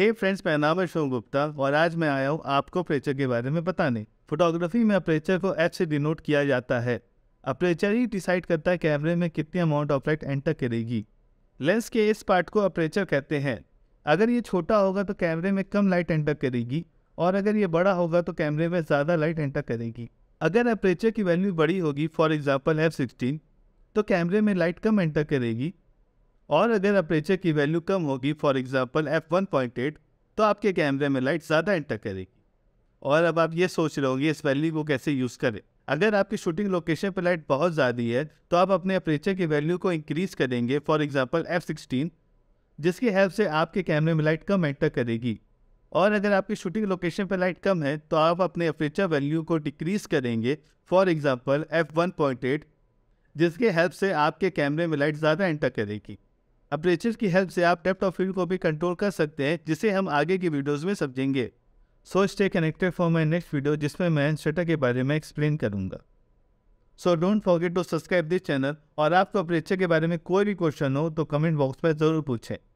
हे friends मेरा नाम है शोम गुप्ता और आज मैं आया हूँ आपको अप्रेचर के बारे में बताने फोटोग्राफी में अप्रेचर को एच से डिनोट किया जाता है अप्रेचर ही डिसाइड करता है कैमरे में कितनी अमाउंट ऑफ लाइट एंटर करेगी लेंस के इस पार्ट को अप्रेचर कहते हैं अगर ये छोटा होगा तो कैमरे में कम लाइट एंटर करेगी और अगर ये बड़ा होगा तो कैमरे में ज़्यादा लाइट एंटर करेगी अगर अप्रेचर की वैल्यू बड़ी होगी फॉर एग्ज़ाम्पल एफ सिक्सटीन तो कैमरे में लाइट कम एंटर करेगी और अगर अप्रेचर की वैल्यू कम होगी for example F one point eight तो आपके कैमरे में लाइट ज़्यादा एंटर करेगी और अब आप ये सोच रहे होंगे इस वैल्यू को कैसे यूज़ करें अगर आपकी शूटिंग लोकेशन पर लाइट बहुत ज़्यादा है तो आप अपने अप्रेचर की वैल्यू को इंक्रीज़ करेंगे फॉर एग्ज़ाम्पल एफ सिक्सटीन जिसकी हेल्प से आपके कैमरे में लाइट कम एंटर करेगी और अगर आपकी शूटिंग लोकेशन पर लाइट कम है तो आप अपने अप्रेचर वैल्यू को डिक्रीज़ करेंगे for example F one point eight जिसके हेल्प से आपके कैमरे में लाइट ज़्यादा एंटर करेगी अप्रेचर की हेल्प से आप डेप्थ ऑफ फील्ड को भी कंट्रोल कर सकते हैं जिसे हम आगे की वीडियोज़ में समझेंगे so stay connected for my next video जिसमें मैं शटर के बारे में एक्सप्लेन करूंगा so don't forget to subscribe this channel और आपको अप्रेचर के बारे में कोई भी क्वेश्चन हो तो कमेंट बॉक्स में ज़रूर पूछें